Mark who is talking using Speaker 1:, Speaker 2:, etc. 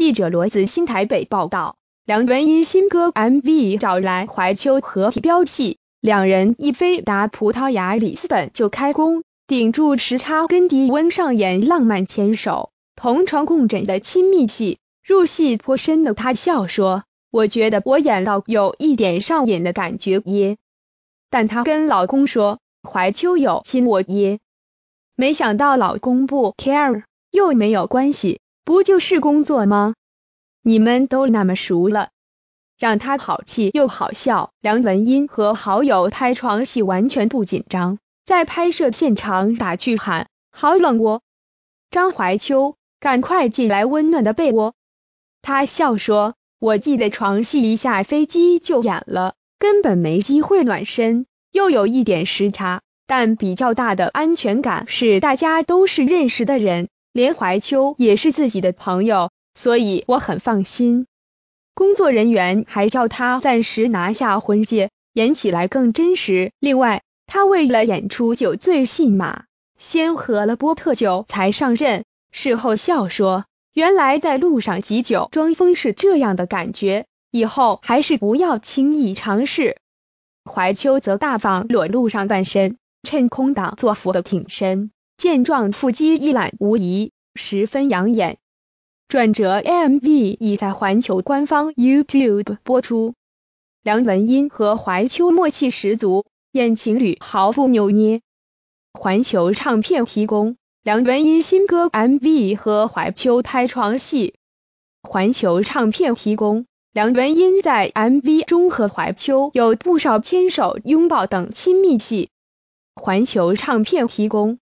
Speaker 1: 记者罗子欣台北报道，梁文音新歌 MV 找来怀秋合体飙戏，两人一飞达葡萄牙里斯本就开工，顶住时差跟低温上演浪漫牵手、同床共枕的亲密戏，入戏颇深的他笑说：“我觉得我演到有一点上瘾的感觉耶。”但他跟老公说怀秋有亲我耶，没想到老公不 care，又没有关系。不就是工作吗？你们都那么熟了，让他好气又好笑。梁文音和好友拍床戏完全不紧张，在拍摄现场打趣喊：“好冷哦！”张怀秋，赶快进来温暖的被窝。他笑说：“我记得床戏一下飞机就演了，根本没机会暖身，又有一点时差，但比较大的安全感是大家都是认识的人。”连怀秋也是自己的朋友，所以我很放心。工作人员还叫他暂时拿下婚戒，演起来更真实。另外，他为了演出酒醉戏码，先喝了波特酒才上阵。事后笑说，原来在路上喜酒装疯是这样的感觉，以后还是不要轻易尝试。怀秋则大方裸露上半身，趁空档做俯卧挺身。健壮腹肌一览无遗，十分养眼。转折 M V 已在环球官方 YouTube 播出。梁文音和怀秋默契十足，演情侣毫不扭捏。环球唱片提供梁文音新歌 M V 和怀秋拍床戏。环球唱片提供梁文音在 M V 中和怀秋有不少牵手、拥抱等亲密戏。环球唱片提供。